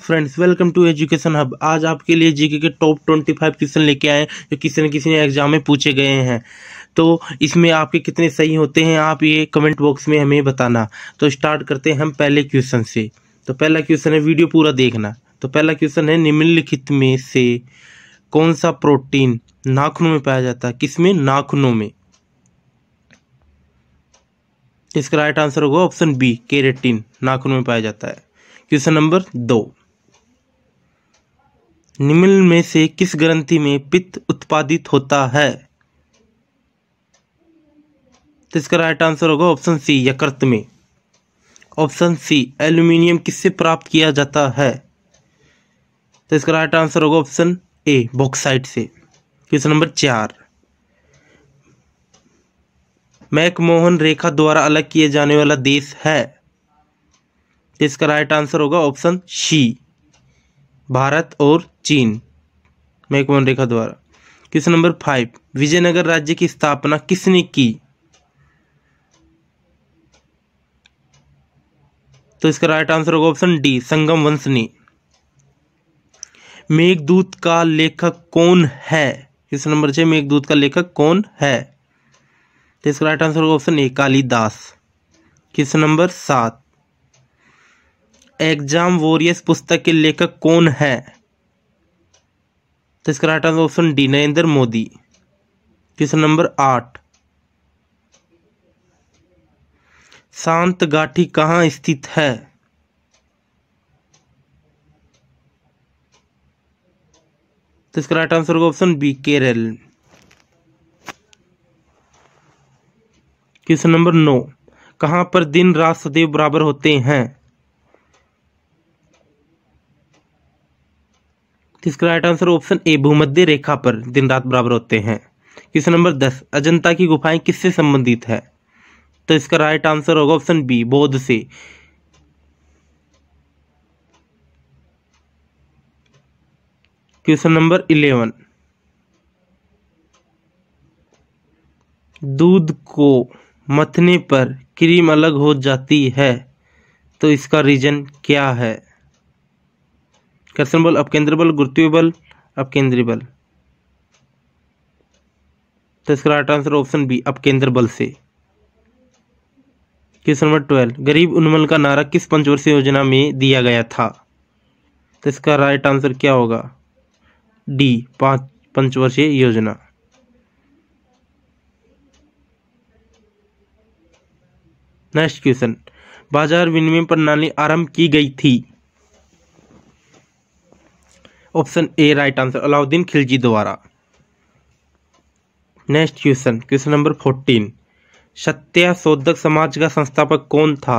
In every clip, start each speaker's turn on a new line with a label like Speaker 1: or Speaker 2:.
Speaker 1: friends welcome to education hub आज आपके लिए जीके के टॉप ट्वेंटी फाइव क्वेश्चन लेके आए जो किसी न किसी ने एग्जाम में पूछे गए हैं तो इसमें आपके कितने सही होते हैं आप ये कमेंट बॉक्स में हमें बताना तो स्टार्ट करते हैं हम पहले क्वेश्चन से तो पहला क्वेश्चन है वीडियो पूरा देखना तो पहला क्वेश्चन है निम्नलिखित में से कौन सा प्रोटीन नाखूनों में पाया जाता है किसमें नाखूनों में इसका राइट आंसर होगा ऑप्शन बी केरेटीन नाखूनों में पाया जाता है क्वेश्चन नंबर दो निम्न में से किस ग्रंथि में पित्त उत्पादित होता है तो इसका राइट आंसर होगा ऑप्शन सी यकृत में ऑप्शन सी एल्यूमिनियम किससे प्राप्त किया जाता है तो इसका राइट आंसर होगा ऑप्शन ए बॉक्साइट से क्वेश्चन नंबर चार मैकमोहन रेखा द्वारा अलग किए जाने वाला देश है तो इसका राइट आंसर होगा ऑप्शन सी भारत और चीन मैकमोहन रेखा द्वारा क्वेश्चन नंबर फाइव विजयनगर राज्य की स्थापना किसने की तो इसका राइट आंसर होगा ऑप्शन डी संगम वंशनी मेघदूत का लेखक कौन है क्वेश्चन नंबर छह मेघदूत का लेखक कौन है तो इसका राइट आंसर होगा option A Kalidas question number सात एग्जाम वॉरियर्स पुस्तक के लेखक कौन है तो इसका right answer option D Narendra Modi question number आठ शांत गाठी कहाँ स्थित है तो इसका राइट आंसर होगा option B Kerala question number नौ कहाँ पर दिन रात सदैव बराबर होते हैं तो इसका राइट आंसर ऑप्शन ए भूमध्य रेखा पर दिन रात बराबर होते हैं क्वेश्चन नंबर दस अजंता की गुफाएं किससे संबंधित है तो इसका राइट आंसर होगा ऑप्शन बी बौद्ध से क्वेश्चन नंबर इलेवन दूध को मथने पर क्रीम अलग हो जाती है तो इसका रीजन क्या है कर्षण बल अपकेंद्र बल गुरुत्वीय बल अपकेंद्रीय बल तो इसका राइट आंसर ऑप्शन बी अपकेंद्र बल से क्वेश्चन नंबर ट्वेल्व गरीब उन्मूलन का नारा किस पंचवर्षीय योजना में दिया गया था तो इसका राइट आंसर क्या होगा डी पांच पंचवर्षीय योजना नेक्स्ट क्वेश्चन बाजार विनिमय प्रणाली आरंभ की गई थी option A right answer Alauddin Khilji द्वारा next question question number fourteen Satyashodhak Samaj का संस्थापक कौन था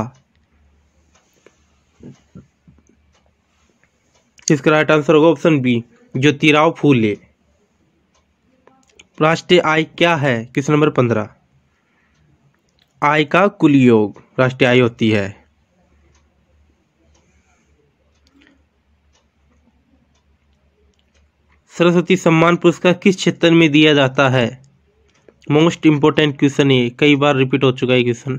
Speaker 1: इसका राइट आंसर होगा ऑप्शन बी ज्योतिराव फूले राष्ट्रीय आय क्या है क्वेश्चन नंबर पंद्रह आय का कुल योग राष्ट्रीय आय होती है सरस्वती सम्मान पुरस्कार किस क्षेत्र में दिया जाता है मोस्ट इंपॉर्टेंट क्वेश्चन ये कई बार रिपीट हो चुका है क्वेश्चन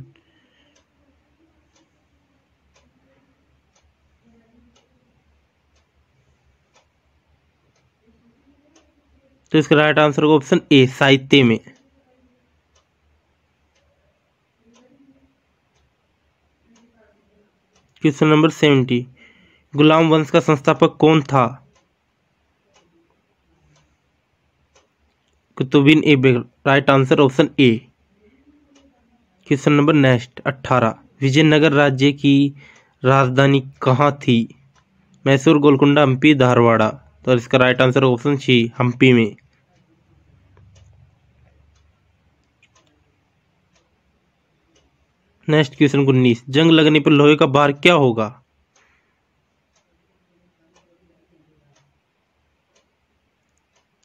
Speaker 1: तो इसका राइट आंसर होगा ऑप्शन ए साहित्य में क्वेश्चन नंबर सेवेंटी गुलाम वंश का संस्थापक कौन था कुतुबिन A right answer option A question number next अट्ठारह विजयनगर राज्य की राजधानी कहाँ थी मैसूर गोलकुंडा हम्पी धारवाड़ा तो इसका right answer option C Hampi में नेक्स्ट क्वेश्चन उन्नीस जंग लगने पर लोहे का भार क्या होगा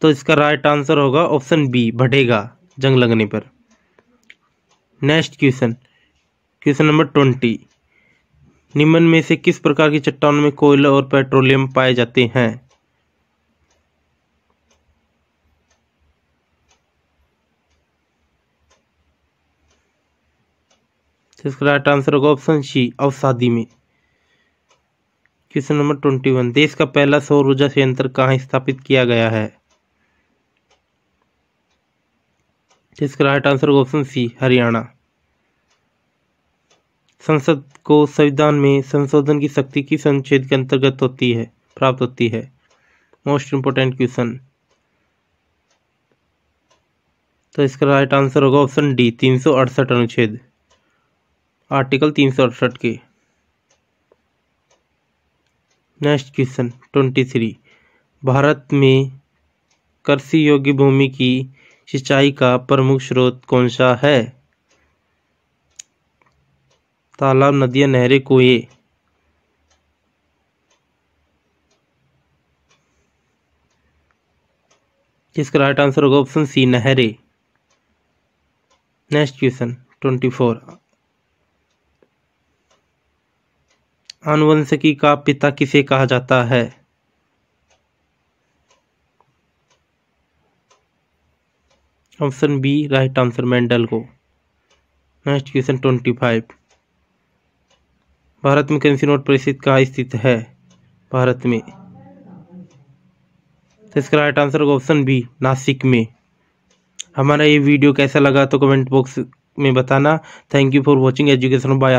Speaker 1: तो इसका राइट आंसर होगा ऑप्शन बी बढ़ेगा जंग लगने पर next question question number twenty निम्न में से किस प्रकार की चट्टानों में कोयला और पेट्रोलियम पाए जाते हैं तो इसका राइट आंसर होगा ऑप्शन सी अवसादी में क्वेश्चन नंबर ट्वेंटी वन देश का पहला सौर ऊर्जा संयंत्र कहाँ स्थापित किया गया है जिसका right answer option C Haryana संसद को संविधान में संशोधन की शक्ति किस अनुच्छेद के अंतर्गत होती है प्राप्त होती है मोस्ट इंपोर्टेंट क्वेश्चन तो इसका राइट आंसर होगा ऑप्शन डी तीन सौ अड़सठ अनुच्छेद आर्टिकल तीन सौ अड़सठ के next question twenty three Bharat में कृषि योग्य भूमि की सिंचाई का प्रमुख स्रोत कौन सा है तालाब नदियां नहरें कुएं जिसका राइट आंसर होगा ऑप्शन सी नहरे नेक्स्ट क्वेश्चन ट्वेंटी फोर आनुवंशिकी का पिता किसे कहा जाता है option B right answer Mendel को next question twenty five Bharat में करेंसी नोट परिषद कहाँ स्थित है भारत में तो इसका राइट आंसर होगा ऑप्शन बी नासिक में हमारा ये वीडियो कैसा लगा तो कमेंट बॉक्स में बताना thank you for watching education bye